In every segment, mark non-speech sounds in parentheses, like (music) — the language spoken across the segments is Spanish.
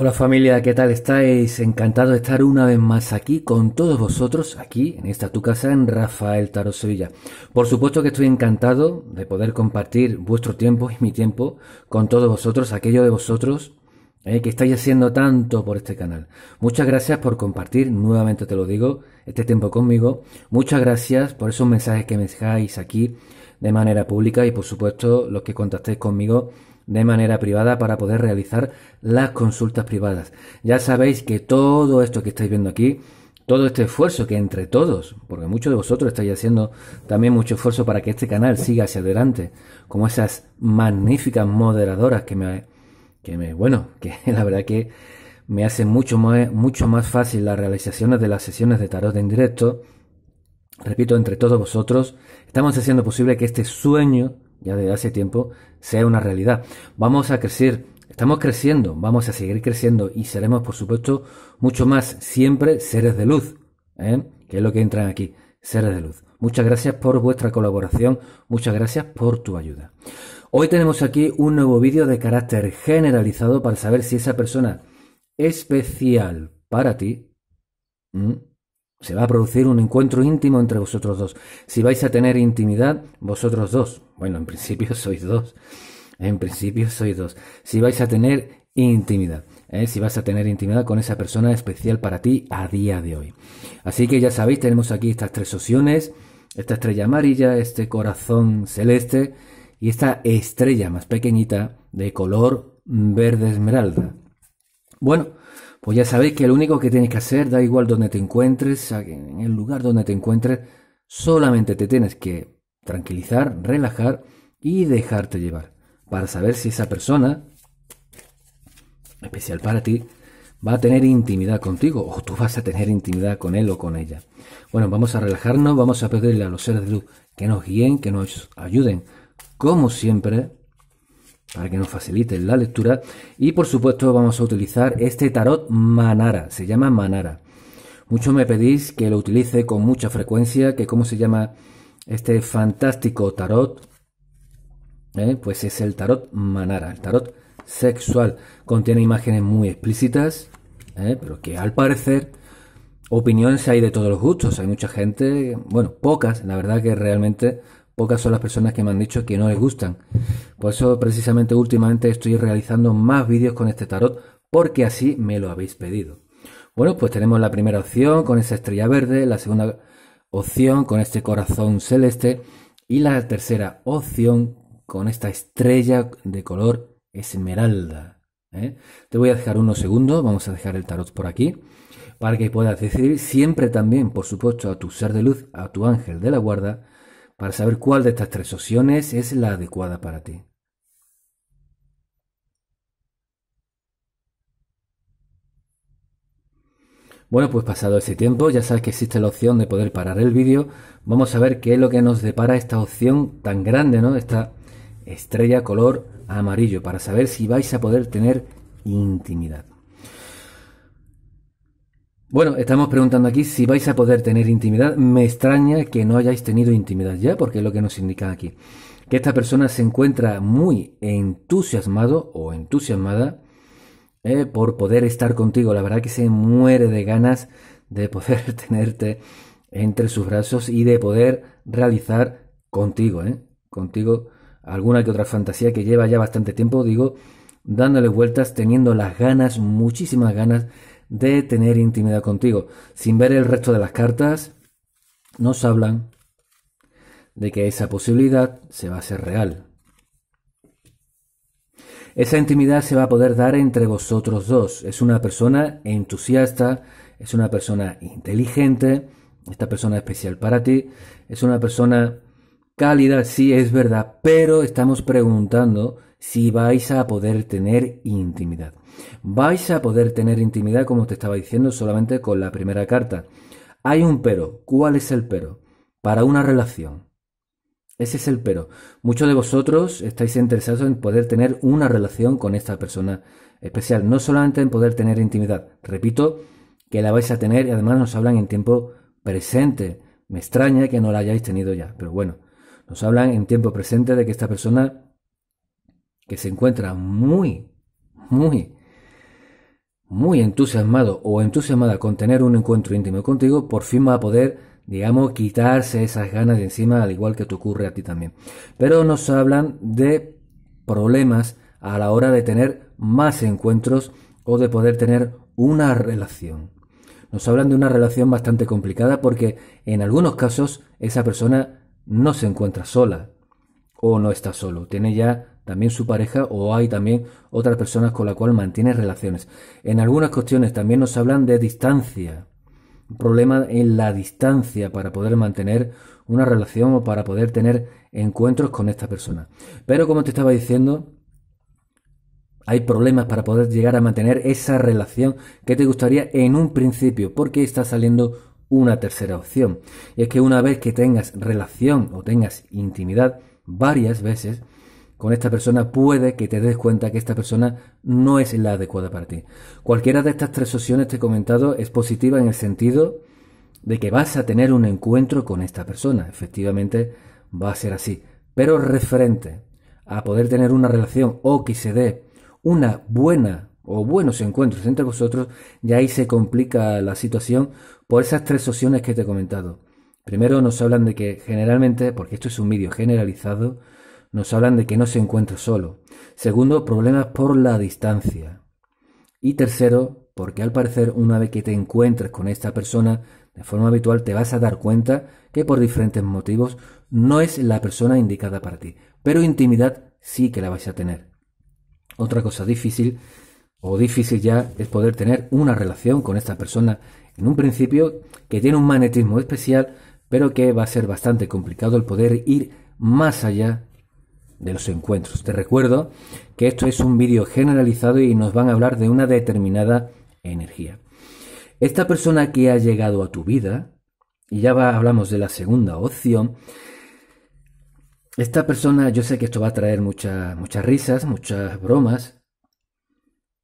Hola familia, ¿qué tal estáis? Encantado de estar una vez más aquí con todos vosotros, aquí en esta tu casa en Rafael Taro Sevilla. Por supuesto que estoy encantado de poder compartir vuestro tiempo y mi tiempo con todos vosotros, aquello de vosotros eh, que estáis haciendo tanto por este canal. Muchas gracias por compartir, nuevamente te lo digo, este tiempo conmigo. Muchas gracias por esos mensajes que me dejáis aquí de manera pública y por supuesto los que contactéis conmigo de manera privada para poder realizar las consultas privadas. Ya sabéis que todo esto que estáis viendo aquí, todo este esfuerzo que entre todos, porque muchos de vosotros estáis haciendo también mucho esfuerzo para que este canal siga hacia adelante, como esas magníficas moderadoras que me, que me bueno, (laughs) que la verdad que me hace mucho más, mucho más fácil las realizaciones de las sesiones de tarot en directo. Repito, entre todos vosotros, estamos haciendo posible que este sueño ya desde hace tiempo sea una realidad. Vamos a crecer, estamos creciendo, vamos a seguir creciendo y seremos, por supuesto, mucho más, siempre seres de luz, ¿eh? que es lo que entran aquí, seres de luz. Muchas gracias por vuestra colaboración, muchas gracias por tu ayuda. Hoy tenemos aquí un nuevo vídeo de carácter generalizado para saber si esa persona especial para ti, se va a producir un encuentro íntimo entre vosotros dos. Si vais a tener intimidad, vosotros dos. Bueno, en principio (laughs) sois dos. En principio sois dos. Si vais a tener intimidad. ¿eh? Si vas a tener intimidad con esa persona especial para ti a día de hoy. Así que ya sabéis, tenemos aquí estas tres opciones. Esta estrella amarilla, este corazón celeste y esta estrella más pequeñita de color verde esmeralda. Bueno, pues ya sabéis que lo único que tienes que hacer, da igual donde te encuentres, en el lugar donde te encuentres, solamente te tienes que tranquilizar, relajar y dejarte llevar para saber si esa persona, especial para ti, va a tener intimidad contigo o tú vas a tener intimidad con él o con ella. Bueno, vamos a relajarnos, vamos a pedirle a los seres de luz que nos guíen, que nos ayuden, como siempre, para que nos faciliten la lectura. Y por supuesto vamos a utilizar este tarot Manara, se llama Manara. Muchos me pedís que lo utilice con mucha frecuencia, que cómo se llama este fantástico tarot. ¿eh? Pues es el tarot Manara, el tarot sexual. Contiene imágenes muy explícitas, ¿eh? pero que al parecer opiniones hay de todos los gustos. Hay mucha gente, bueno, pocas, la verdad que realmente pocas son las personas que me han dicho que no les gustan. Por pues eso precisamente últimamente estoy realizando más vídeos con este tarot porque así me lo habéis pedido. Bueno, pues tenemos la primera opción con esa estrella verde, la segunda opción con este corazón celeste y la tercera opción con esta estrella de color esmeralda. ¿eh? Te voy a dejar unos segundos, vamos a dejar el tarot por aquí, para que puedas decidir siempre también, por supuesto, a tu ser de luz, a tu ángel de la guarda, para saber cuál de estas tres opciones es la adecuada para ti. Bueno, pues pasado ese tiempo, ya sabes que existe la opción de poder parar el vídeo. Vamos a ver qué es lo que nos depara esta opción tan grande, ¿no? Esta estrella color amarillo, para saber si vais a poder tener intimidad. Bueno, estamos preguntando aquí si vais a poder tener intimidad. Me extraña que no hayáis tenido intimidad ya, porque es lo que nos indica aquí. Que esta persona se encuentra muy entusiasmado o entusiasmada eh, por poder estar contigo. La verdad que se muere de ganas de poder (laughs) tenerte entre sus brazos y de poder realizar contigo, eh, contigo alguna que otra fantasía que lleva ya bastante tiempo, digo, dándole vueltas, teniendo las ganas, muchísimas ganas de tener intimidad contigo. Sin ver el resto de las cartas, nos hablan de que esa posibilidad se va a hacer real. Esa intimidad se va a poder dar entre vosotros dos. Es una persona entusiasta, es una persona inteligente, esta persona especial para ti, es una persona cálida, sí es verdad, pero estamos preguntando si vais a poder tener intimidad. Vais a poder tener intimidad, como te estaba diciendo, solamente con la primera carta. Hay un pero. ¿Cuál es el pero? Para una relación ese es el pero. Muchos de vosotros estáis interesados en poder tener una relación con esta persona especial, no solamente en poder tener intimidad. Repito, que la vais a tener y además nos hablan en tiempo presente. Me extraña que no la hayáis tenido ya, pero bueno, nos hablan en tiempo presente de que esta persona que se encuentra muy, muy, muy entusiasmado o entusiasmada con tener un encuentro íntimo contigo, por fin va a poder digamos, quitarse esas ganas de encima, al igual que te ocurre a ti también. Pero nos hablan de problemas a la hora de tener más encuentros o de poder tener una relación. Nos hablan de una relación bastante complicada porque en algunos casos esa persona no se encuentra sola o no está solo, tiene ya también su pareja o hay también otras personas con la cual mantiene relaciones. En algunas cuestiones también nos hablan de distancia, problema en la distancia para poder mantener una relación o para poder tener encuentros con esta persona. Pero como te estaba diciendo, hay problemas para poder llegar a mantener esa relación que te gustaría en un principio, porque está saliendo una tercera opción. Y es que una vez que tengas relación o tengas intimidad varias veces, con esta persona, puede que te des cuenta que esta persona no es la adecuada para ti. Cualquiera de estas tres opciones que he comentado es positiva en el sentido de que vas a tener un encuentro con esta persona. Efectivamente, va a ser así. Pero referente a poder tener una relación o que se dé una buena o buenos encuentros entre vosotros, ya ahí se complica la situación por esas tres opciones que te he comentado. Primero nos hablan de que generalmente, porque esto es un vídeo generalizado, nos hablan de que no se encuentra solo. Segundo, problemas por la distancia. Y tercero, porque al parecer una vez que te encuentres con esta persona de forma habitual te vas a dar cuenta que por diferentes motivos no es la persona indicada para ti, pero intimidad sí que la vais a tener. Otra cosa difícil o difícil ya es poder tener una relación con esta persona en un principio que tiene un magnetismo especial, pero que va a ser bastante complicado el poder ir más allá de los encuentros. Te recuerdo que esto es un vídeo generalizado y nos van a hablar de una determinada energía. Esta persona que ha llegado a tu vida, y ya hablamos de la segunda opción, esta persona, yo sé que esto va a traer muchas muchas risas, muchas bromas,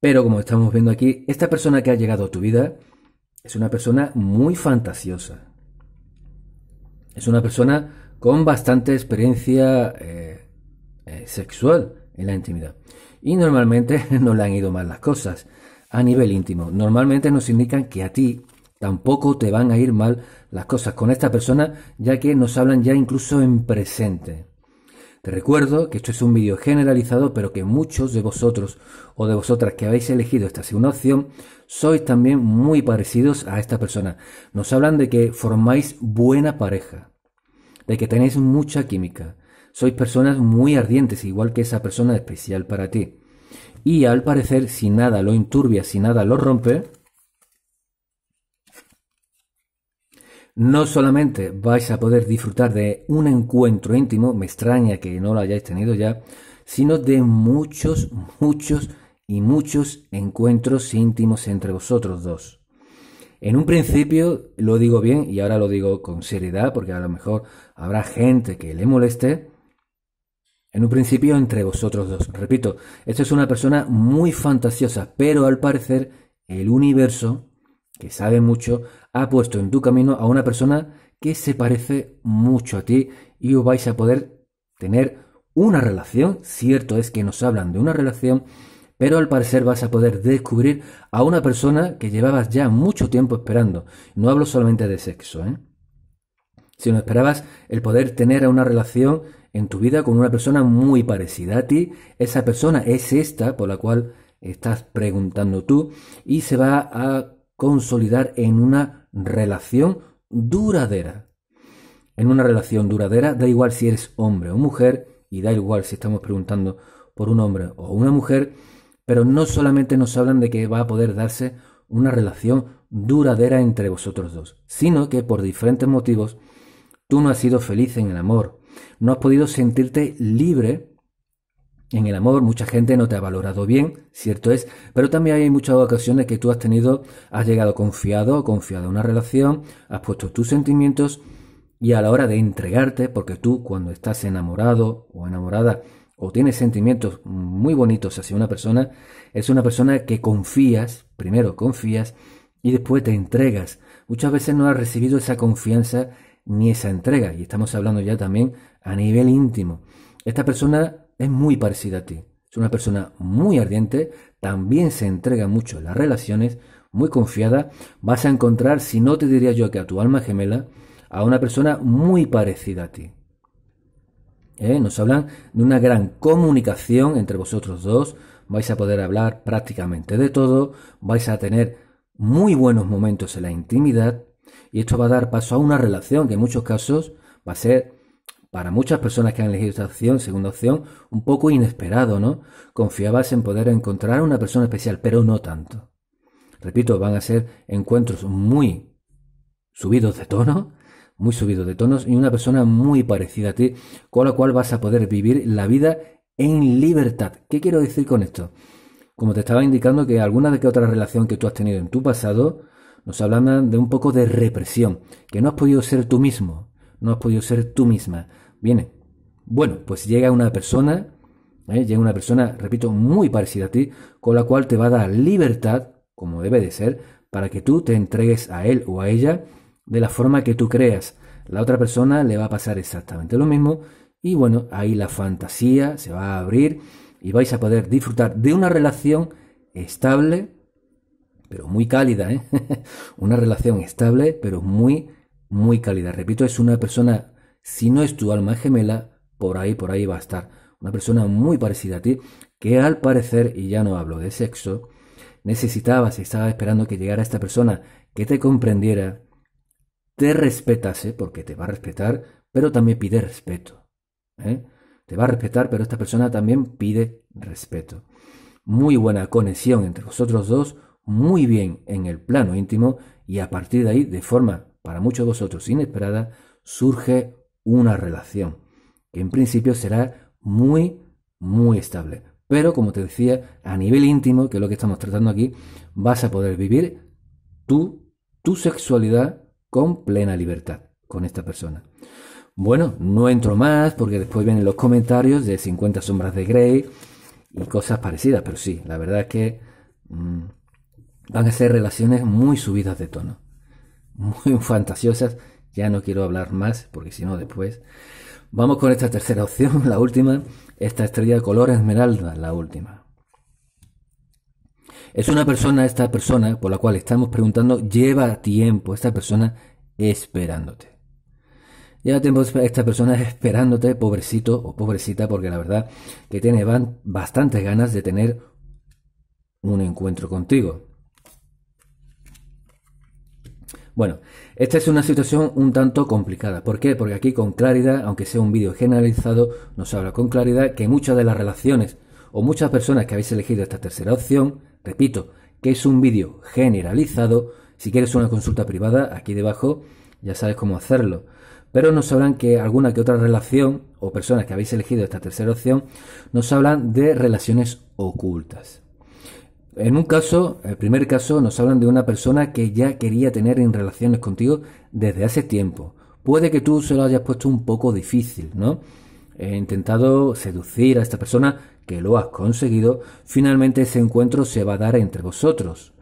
pero como estamos viendo aquí, esta persona que ha llegado a tu vida es una persona muy fantasiosa. Es una persona con bastante experiencia eh, eh, sexual en la intimidad. Y normalmente (laughs) no le han ido mal las cosas a nivel íntimo. Normalmente nos indican que a ti tampoco te van a ir mal las cosas con esta persona, ya que nos hablan ya incluso en presente. Te recuerdo que esto es un vídeo generalizado, pero que muchos de vosotros o de vosotras que habéis elegido esta segunda opción sois también muy parecidos a esta persona. Nos hablan de que formáis buena pareja, de que tenéis mucha química, sois personas muy ardientes, igual que esa persona especial para ti. Y al parecer, si nada lo inturbia, si nada lo rompe, no solamente vais a poder disfrutar de un encuentro íntimo, me extraña que no lo hayáis tenido ya, sino de muchos, muchos y muchos encuentros íntimos entre vosotros dos. En un principio lo digo bien y ahora lo digo con seriedad porque a lo mejor habrá gente que le moleste, en un principio entre vosotros dos. Repito, esta es una persona muy fantasiosa, pero al parecer el universo, que sabe mucho, ha puesto en tu camino a una persona que se parece mucho a ti y vais a poder tener una relación. Cierto es que nos hablan de una relación, pero al parecer vas a poder descubrir a una persona que llevabas ya mucho tiempo esperando. No hablo solamente de sexo, ¿eh? Si no esperabas el poder tener una relación en tu vida con una persona muy parecida a ti. Esa persona es esta por la cual estás preguntando tú y se va a consolidar en una relación duradera. En una relación duradera da igual si eres hombre o mujer y da igual si estamos preguntando por un hombre o una mujer, pero no solamente nos hablan de que va a poder darse una relación duradera entre vosotros dos, sino que por diferentes motivos tú no has sido feliz en el amor no has podido sentirte libre en el amor, mucha gente no te ha valorado bien, cierto es, pero también hay muchas ocasiones que tú has tenido, has llegado confiado o confiado a una relación, has puesto tus sentimientos y a la hora de entregarte, porque tú cuando estás enamorado o enamorada o tienes sentimientos muy bonitos hacia una persona, es una persona que confías, primero confías y después te entregas. Muchas veces no has recibido esa confianza ni esa entrega y estamos hablando ya también a nivel íntimo. Esta persona es muy parecida a ti. Es una persona muy ardiente, también se entrega mucho en las relaciones, muy confiada. Vas a encontrar, si no te diría yo que a tu alma gemela, a una persona muy parecida a ti. ¿Eh? Nos hablan de una gran comunicación entre vosotros dos. Vais a poder hablar prácticamente de todo. Vais a tener muy buenos momentos en la intimidad. Y esto va a dar paso a una relación que en muchos casos va a ser para muchas personas que han elegido esta opción, segunda opción, un poco inesperado, ¿no? Confiabas en poder encontrar a una persona especial, pero no tanto. Repito, van a ser encuentros muy subidos de tono, muy subidos de tonos, y una persona muy parecida a ti, con la cual vas a poder vivir la vida en libertad. ¿Qué quiero decir con esto? Como te estaba indicando que alguna de que otra relación que tú has tenido en tu pasado, nos hablan de un poco de represión, que no has podido ser tú mismo, no has podido ser tú misma. Viene. Bueno, pues llega una persona, ¿eh? llega una persona, repito, muy parecida a ti, con la cual te va a dar libertad, como debe de ser, para que tú te entregues a él o a ella de la forma que tú creas. La otra persona le va a pasar exactamente lo mismo y bueno, ahí la fantasía se va a abrir y vais a poder disfrutar de una relación estable, pero muy cálida, ¿eh? (laughs) una relación estable, pero muy, muy cálida. Repito, es una persona si no es tu alma gemela, por ahí, por ahí va a estar. Una persona muy parecida a ti, que al parecer, y ya no hablo de sexo, necesitabas y estabas esperando que llegara esta persona que te comprendiera, te respetase, porque te va a respetar, pero también pide respeto. ¿eh? Te va a respetar, pero esta persona también pide respeto. Muy buena conexión entre vosotros dos, muy bien en el plano íntimo y a partir de ahí, de forma para muchos de vosotros inesperada, surge una relación, que en principio será muy, muy estable. Pero como te decía, a nivel íntimo, que es lo que estamos tratando aquí, vas a poder vivir tu, tu sexualidad con plena libertad con esta persona. Bueno, no entro más porque después vienen los comentarios de 50 sombras de Grey y cosas parecidas, pero sí, la verdad es que mm, van a ser relaciones muy subidas de tono, (laughs) muy fantasiosas ya no quiero hablar más, porque si no después. Vamos con esta tercera opción, (laughs) la última, esta estrella de color esmeralda, la última. Es una persona, esta persona por la cual estamos preguntando, lleva tiempo esta persona esperándote. Lleva tiempo esta persona esperándote, pobrecito o pobrecita, porque la verdad que tiene bastantes ganas de tener un encuentro contigo. Bueno, esta es una situación un tanto complicada. ¿Por qué? Porque aquí con claridad, aunque sea un vídeo generalizado, nos habla con claridad que muchas de las relaciones o muchas personas que habéis elegido esta tercera opción, repito, que es un vídeo generalizado, si quieres una consulta privada, aquí debajo ya sabes cómo hacerlo. Pero nos hablan que alguna que otra relación o personas que habéis elegido esta tercera opción nos hablan de relaciones ocultas. En un caso, el primer caso, nos hablan de una persona que ya quería tener en relaciones contigo desde hace tiempo. Puede que tú se lo hayas puesto un poco difícil, ¿no? He intentado seducir a esta persona, que lo has conseguido, finalmente ese encuentro se va a dar entre vosotros.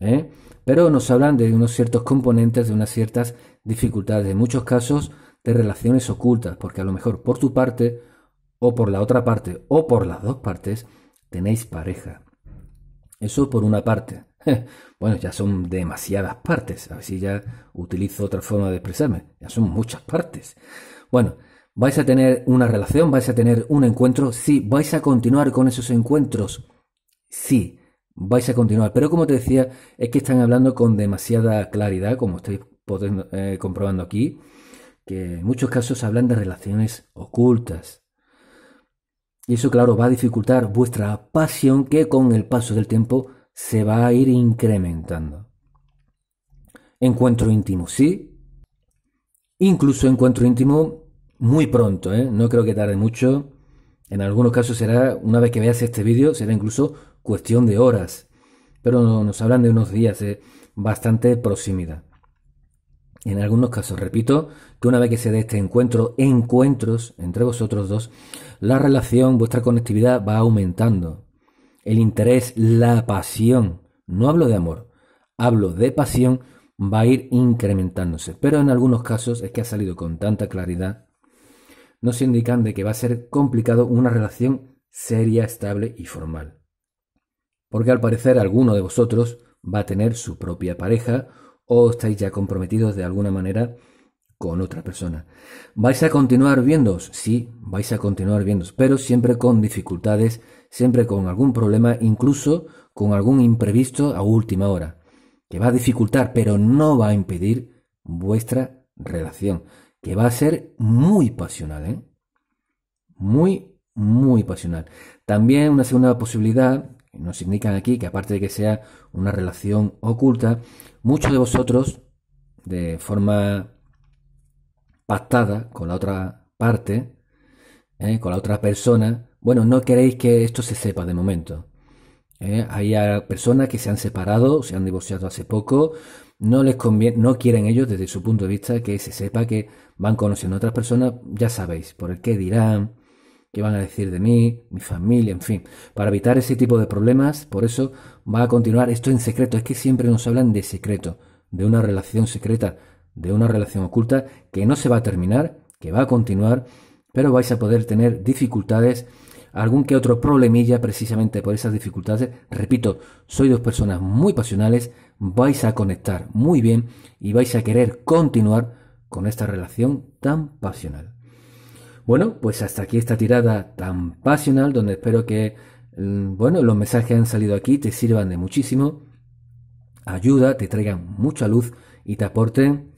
¿eh? Pero nos hablan de unos ciertos componentes, de unas ciertas dificultades, en muchos casos de relaciones ocultas, porque a lo mejor por tu parte, o por la otra parte, o por las dos partes, tenéis pareja. Eso por una parte. (laughs) Bueno, ya son demasiadas partes. A ver si ya utilizo otra forma de expresarme. Ya son muchas partes. Bueno, vais a tener una relación, vais a tener un encuentro. Sí, vais a continuar con esos encuentros. Sí, vais a continuar. Pero como te decía, es que están hablando con demasiada claridad, como estáis eh, comprobando aquí, que en muchos casos hablan de relaciones ocultas y eso, claro, va a dificultar vuestra pasión que con el paso del tiempo se va a ir incrementando. Encuentro íntimo, sí. Incluso encuentro íntimo muy pronto, ¿eh? no creo que tarde mucho. En algunos casos será, una vez que veas este vídeo, será incluso cuestión de horas. Pero nos hablan de unos días bastante proximidad en algunos casos. Repito que una vez que se dé este encuentro, encuentros entre vosotros dos, la relación, vuestra conectividad va aumentando. El interés, la pasión, no hablo de amor, hablo de pasión, va a ir incrementándose. Pero en algunos casos es que ha salido con tanta claridad, nos indican de que va a ser complicado una relación seria, estable y formal. Porque al parecer alguno de vosotros va a tener su propia pareja o estáis ya comprometidos de alguna manera con otra persona. ¿Vais a continuar viéndos Sí, vais a continuar viéndoos, pero siempre con dificultades, siempre con algún problema, incluso con algún imprevisto a última hora, que va a dificultar, pero no va a impedir vuestra relación, que va a ser muy pasional, ¿eh? Muy, muy pasional. También una segunda posibilidad nos indican aquí que aparte de que sea una relación oculta, muchos de vosotros, de forma pactada con la otra parte, ¿eh? con la otra persona, bueno, no queréis que esto se sepa de momento. ¿eh? hay personas que se han separado, se han divorciado hace poco, no les conviene, no quieren ellos desde su punto de vista que se sepa que van conociendo a otras personas, ya sabéis, por el qué dirán, qué van a decir de mí, mi familia, en fin. Para evitar ese tipo de problemas, por eso va a continuar esto en secreto. Es que siempre nos hablan de secreto, de una relación secreta, de una relación oculta que no se va a terminar, que va a continuar, pero vais a poder tener dificultades, algún que otro problemilla precisamente por esas dificultades. Repito, sois dos personas muy pasionales, vais a conectar muy bien y vais a querer continuar con esta relación tan pasional. Bueno, pues hasta aquí esta tirada tan pasional donde espero que mm, bueno, los mensajes que han salido aquí te sirvan de muchísimo, ayuda, te traigan mucha luz y te aporten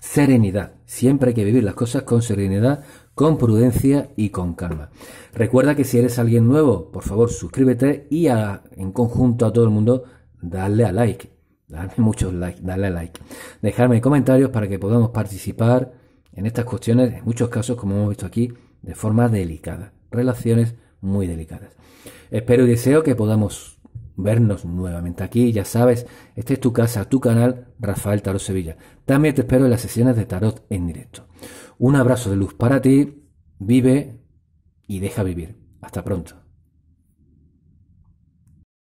serenidad. Siempre hay que vivir las cosas con serenidad, con prudencia y con calma. Recuerda que si eres alguien nuevo, por favor suscríbete y en conjunto a todo el mundo, dale a like. Dale (laughs) muchos like, dale a like. Dejarme comentarios para que podamos participar en estas cuestiones, en muchos casos, como hemos visto aquí, de forma delicada. Relaciones muy delicadas. Espero y deseo que podamos vernos nuevamente aquí. Ya sabes, esta es tu casa, tu canal, Rafael Tarot Sevilla. También te espero en las sesiones de tarot en directo. Un abrazo de luz para ti, vive y deja vivir. Hasta pronto.